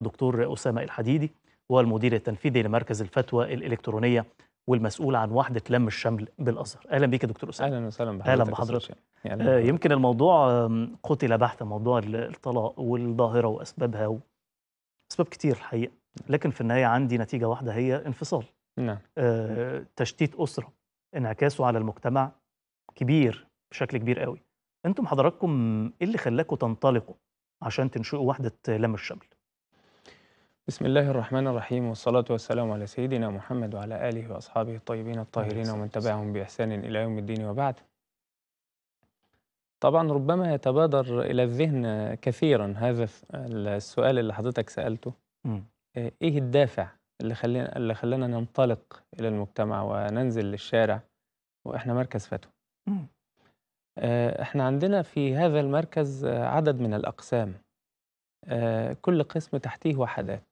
دكتور أسامة الحديدي هو المدير التنفيذي لمركز الفتوى الإلكترونية والمسؤول عن وحدة لم الشمل بالأزهر أهلا بيك يا دكتور أسامة أهلا وسهلا بحضرتك أهلا بحضرتك يعني يمكن الموضوع قتل بحث موضوع الطلاق والظاهرة وأسبابها أسباب كتير الحقيقة نعم. لكن في النهاية عندي نتيجة واحدة هي انفصال نعم آه تشتيت أسرة انعكاسه على المجتمع كبير بشكل كبير قوي انتم حضراتكم ايه اللي خلاكم تنطلقوا عشان تنشئوا وحده لم الشمل بسم الله الرحمن الرحيم والصلاة والسلام على سيدنا محمد وعلى آله وأصحابه الطيبين الطاهرين ومن تبعهم بإحسان إلى يوم الدين وبعد طبعا ربما يتبادر إلى الذهن كثيرا هذا السؤال اللي حضرتك سألته آه، إيه الدافع اللي خلينا, اللي خلانا ننطلق إلى المجتمع وننزل للشارع وإحنا مركز فتوى آه، إحنا عندنا في هذا المركز عدد من الأقسام آه، كل قسم تحتيه وحدات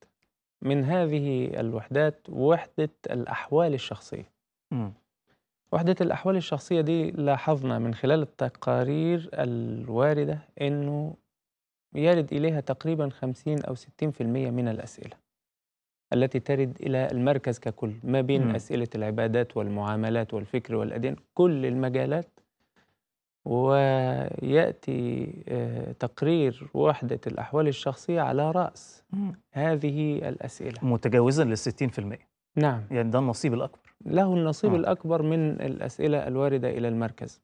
من هذه الوحدات وحدة الأحوال الشخصية م. وحدة الأحوال الشخصية دي لاحظنا من خلال التقارير الواردة أنه يرد إليها تقريبا 50 أو 60% من الأسئلة التي ترد إلى المركز ككل ما بين م. أسئلة العبادات والمعاملات والفكر والأديان كل المجالات ويأتي آه، تقرير وحدة الأحوال الشخصية على رأس هذه الأسئلة متجاوزا لل 60% نعم يعني ده النصيب الأكبر له النصيب آه. الأكبر من الأسئلة الواردة إلى المركز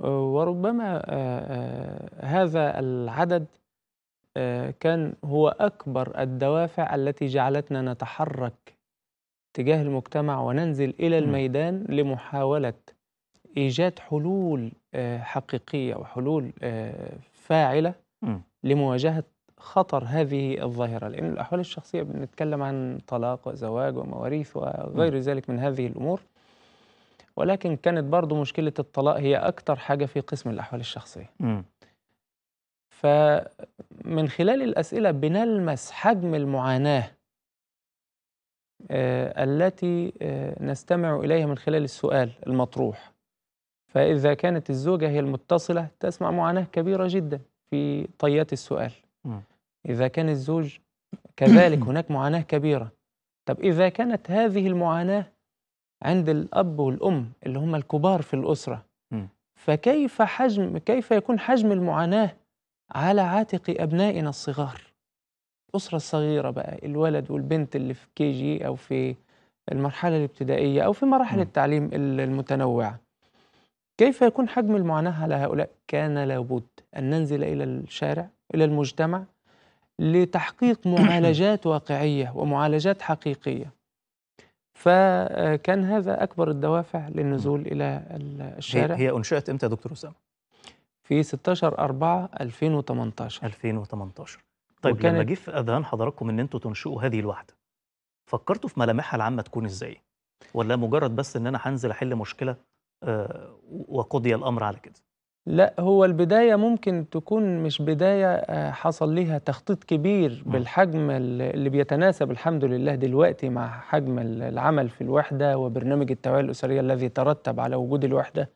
آه، وربما آه، هذا العدد كان هو أكبر الدوافع التي جعلتنا نتحرك تجاه المجتمع وننزل إلى الميدان لمحاولة ايجاد حلول آه، حقيقيه وحلول آه، فاعله لمواجهه خطر هذه الظاهره لان الاحوال الشخصيه بنتكلم عن طلاق وزواج ومواريث وغير ذلك من هذه الامور ولكن كانت برضو مشكله الطلاق هي اكثر حاجه في قسم الاحوال الشخصيه فمن خلال الاسئله بنلمس حجم المعاناه آه، التي نستمع اليها من خلال السؤال المطروح فإذا كانت الزوجة هي المتصلة تسمع معاناة كبيرة جدا في طيات السؤال إذا كان الزوج كذلك هناك معاناة كبيرة طب إذا كانت هذه المعاناة عند الأب والأم اللي هم الكبار في الأسرة فكيف حجم كيف يكون حجم المعاناة على عاتق أبنائنا الصغار الأسرة الصغيرة بقى الولد والبنت اللي في كي جي أو في المرحلة الابتدائية أو في مراحل التعليم المتنوعة كيف يكون حجم المعاناة على هؤلاء؟ كان لابد أن ننزل إلى الشارع إلى المجتمع لتحقيق معالجات واقعية ومعالجات حقيقية فكان هذا أكبر الدوافع للنزول إلى الشارع هي أنشأت إمتى دكتور أسامة؟ في 16 4 2018 2018 طيب وكانت... لما جه في أذهان حضراتكم إن انتم تنشئوا هذه الوحدة فكرتوا في ملامحها العامة تكون إزاي؟ ولا مجرد بس إن أنا هنزل أحل مشكلة آه، وقضي الأمر على كده لا هو البداية ممكن تكون مش بداية آه، حصل لها تخطيط كبير بالحجم اللي بيتناسب الحمد لله دلوقتي مع حجم العمل في الوحدة وبرنامج التوعية الأسرية الذي ترتب على وجود الوحدة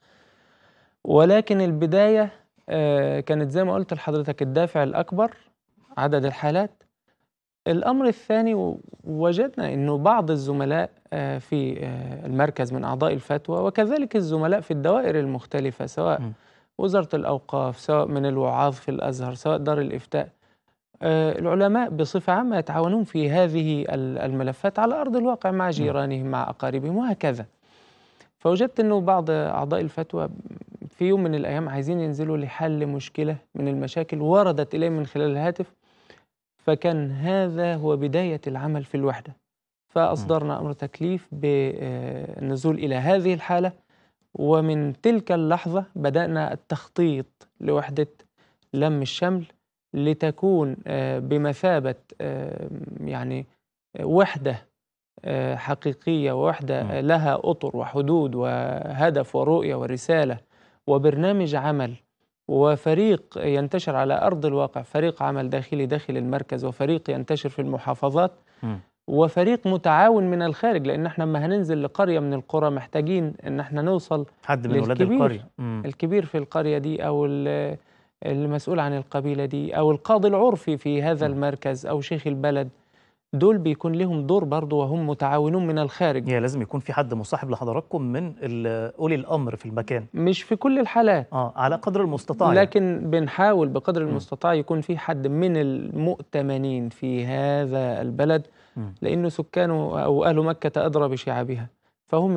ولكن البداية آه، كانت زي ما قلت لحضرتك الدافع الأكبر عدد الحالات الأمر الثاني وجدنا أنه بعض الزملاء آه، في آه، المركز من أعضاء الفتوى وكذلك الزملاء في الدوائر المختلفة سواء وزارة الأوقاف سواء من الوعاظ في الأزهر سواء دار الإفتاء آه، العلماء بصفة عامة يتعاونون في هذه الملفات على أرض الواقع مع جيرانهم مع أقاربهم وهكذا فوجدت أنه بعض أعضاء الفتوى في يوم من الأيام عايزين ينزلوا لحل مشكلة من المشاكل وردت إليهم من خلال الهاتف فكان هذا هو بداية العمل في الوحدة فأصدرنا أمر تكليف بالنزول آه، إلى هذه الحالة ومن تلك اللحظة بدأنا التخطيط لوحدة لم الشمل لتكون آه، بمثابة آه، يعني وحدة حقيقية ووحدة لها أطر وحدود وهدف ورؤية ورسالة وبرنامج عمل وفريق ينتشر على أرض الواقع فريق عمل داخلي داخل المركز وفريق ينتشر في المحافظات م. وفريق متعاون من الخارج لان احنا لما هننزل لقريه من القرى محتاجين ان احنا نوصل حد من ولاد القريه مم. الكبير في القريه دي او المسؤول عن القبيله دي او القاضي العرفي في هذا المركز او شيخ البلد دول بيكون لهم دور برضه وهم متعاونون من الخارج يعني لازم يكون في حد مصاحب لحضراتكم من اولي الامر في المكان مش في كل الحالات اه على قدر المستطاع لكن يعني. بنحاول بقدر المستطاع يكون في حد من المؤتمنين في هذا البلد م. لانه سكانه او اهل مكه ادرى بشعابها فهم